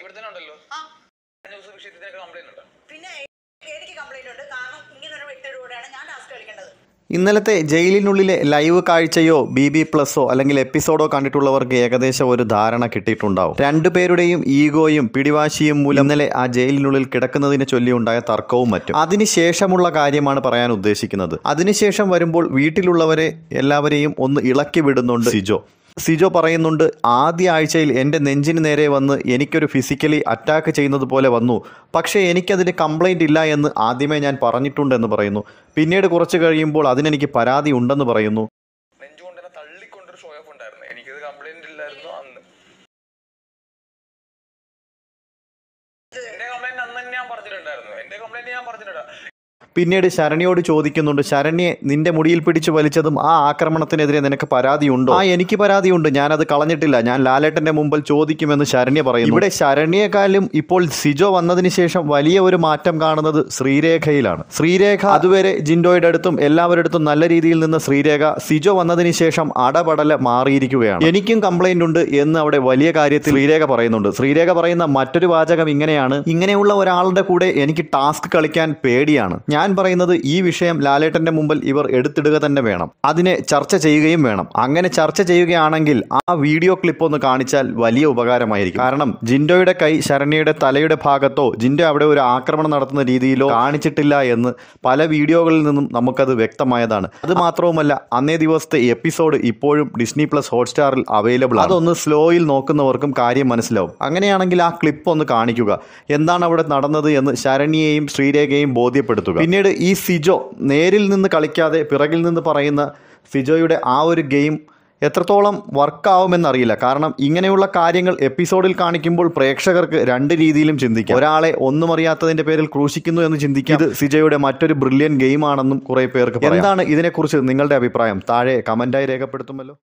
ഇവിടെ തന്നെ ഉണ്ടല്ലോ പിന്നെ എനിക്ക് കംപ്ലൈന്റ് ഉണ്ട് കാരണം ഇങ്ങനെ ഒരു ഞാൻ ടാസ്ക് കളിക്കേണ്ടത് ഇന്നലത്തെ ജയിലിനുള്ളിലെ ലൈവ് കാഴ്ചയോ ബി ബി പ്ലസോ അല്ലെങ്കിൽ എപ്പിസോഡോ കണ്ടിട്ടുള്ളവർക്ക് ഏകദേശം ഒരു ധാരണ കിട്ടിയിട്ടുണ്ടാവും രണ്ടുപേരുടെയും ഈഗോയും പിടിവാശിയും മൂലം ഇന്നലെ ആ ജയിലിനുള്ളിൽ കിടക്കുന്നതിനെ ചൊല്ലി ഉണ്ടായ തർക്കവും മറ്റും അതിനുശേഷമുള്ള കാര്യമാണ് പറയാൻ ഉദ്ദേശിക്കുന്നത് അതിനുശേഷം വരുമ്പോൾ വീട്ടിലുള്ളവരെ എല്ലാവരെയും ഒന്ന് ഇളക്കി വിടുന്നുണ്ട് സിജോ സിജോ പറയുന്നുണ്ട് ആദ്യ ആഴ്ചയിൽ എൻ്റെ നെഞ്ചിന് നേരെ വന്ന് എനിക്കൊരു ഫിസിക്കലി അറ്റാക്ക് ചെയ്യുന്നത് പോലെ വന്നു പക്ഷേ എനിക്കതിന് കംപ്ലൈൻ്റ് ഇല്ല എന്ന് ആദ്യമേ ഞാൻ പറഞ്ഞിട്ടുണ്ടെന്ന് പറയുന്നു പിന്നീട് കുറച്ച് കഴിയുമ്പോൾ അതിനെനിക്ക് പരാതി ഉണ്ടെന്ന് പറയുന്നു എനിക്കത് കംപ്ലൈന്റ് ഇല്ലായിരുന്നു അന്ന് എന്റെ കംപ്ലൈന്റ് അന്ന് ഞാൻ പറഞ്ഞിട്ടുണ്ടായിരുന്നു എന്റെ കംപ്ലൈന്റ് ഞാൻ പറഞ്ഞിട്ടുണ്ട് പിന്നീട് ശരണിയോട് ചോദിക്കുന്നുണ്ട് ശരണ്യെ നിന്റെ മുടിയിൽ പിടിച്ച് വലിച്ചതും ആ ആക്രമണത്തിനെതിരെ നിനക്ക് പരാതിയുണ്ടോ ആ എനിക്ക് പരാതിയുണ്ട് ഞാനത് കളഞ്ഞിട്ടില്ല ഞാൻ ലാലേട്ടന്റെ മുമ്പിൽ ചോദിക്കുമെന്ന് ശരണ്യ പറയുന്നു ഇവിടെ ശരണ്യേക്കാളും ഇപ്പോൾ സിജോ വന്നതിന് ശേഷം വലിയ ഒരു മാറ്റം കാണുന്നത് ശ്രീരേഖയിലാണ് ശ്രീരേഖ അതുവരെ ജിൻഡോയുടെ അടുത്തും എല്ലാവരുടെ അടുത്തും നല്ല രീതിയിൽ നിന്ന് ശ്രീരേഖ സിജോ വന്നതിന് ശേഷം അടപടല മാറിയിരിക്കുകയാണ് എനിക്കും കംപ്ലൈന്റ് ഉണ്ട് എന്ന് അവിടെ വലിയ കാര്യത്തിൽ ശ്രീരേഖ പറയുന്നുണ്ട് ശ്രീരേഖ പറയുന്ന മറ്റൊരു വാചകം ഇങ്ങനെയാണ് ഇങ്ങനെയുള്ള ഒരാളുടെ കൂടെ എനിക്ക് ടാസ്ക് കളിക്കാൻ പേടിയാണ് ഞാൻ ഞാൻ പറയുന്നത് ഈ വിഷയം ലാലേട്ടന്റെ മുമ്പിൽ ഇവർ എടുത്തിടുക തന്നെ വേണം അതിനെ ചർച്ച ചെയ്യുകയും വേണം അങ്ങനെ ചർച്ച ചെയ്യുകയാണെങ്കിൽ ആ വീഡിയോ ക്ലിപ്പ് ഒന്ന് കാണിച്ചാൽ വലിയ ഉപകാരമായിരിക്കും കാരണം ജിൻഡോയുടെ കൈ ശരണ്യയുടെ തലയുടെ ഭാഗത്തോ ജിൻഡോ അവിടെ ഒരു ആക്രമണം നടത്തുന്ന രീതിയിലോ കാണിച്ചിട്ടില്ല എന്ന് പല വീഡിയോകളിൽ നിന്നും നമുക്കത് വ്യക്തമായതാണ് അത് മാത്രവുമല്ല അന്നേ ദിവസത്തെ എപ്പിസോഡ് ഇപ്പോഴും ഡിസ്നി പ്ലസ് ഹോട്ട്സ്റ്റാറിൽ അവൈലബിൾ അതൊന്ന് സ്ലോയിൽ നോക്കുന്നവർക്കും കാര്യം മനസ്സിലാവും അങ്ങനെയാണെങ്കിൽ ആ ക്ലിപ്പ് ഒന്ന് കാണിക്കുക എന്താണ് അവിടെ നടന്നത് എന്ന് ശരണ്യയെയും ശ്രീരേഖയും ബോധ്യപ്പെടുത്തുക പിന്നെ പിന്നീട് ഈ സിജോ നേരിൽ നിന്ന് കളിക്കാതെ പിറകിൽ നിന്ന് പറയുന്ന സിജോയുടെ ആ ഒരു ഗെയിം എത്രത്തോളം വർക്കാവുമെന്നറിയില്ല കാരണം ഇങ്ങനെയുള്ള കാര്യങ്ങൾ എപ്പിസോഡിൽ കാണിക്കുമ്പോൾ പ്രേക്ഷകർക്ക് രണ്ട് രീതിയിലും ചിന്തിക്കാം ഒരാളെ ഒന്നും അറിയാത്തതിന്റെ പേരിൽ ക്രൂശിക്കുന്നു എന്ന് ചിന്തിക്കാം ഇത് സിജയുടെ മറ്റൊരു ബ്രില്യൻ ഗെയിമാണെന്നും കുറേ പേർക്ക് എന്താണ് ഇതിനെക്കുറിച്ച് നിങ്ങളുടെ അഭിപ്രായം താഴെ കമൻറ്റായി രേഖപ്പെടുത്തുമല്ലോ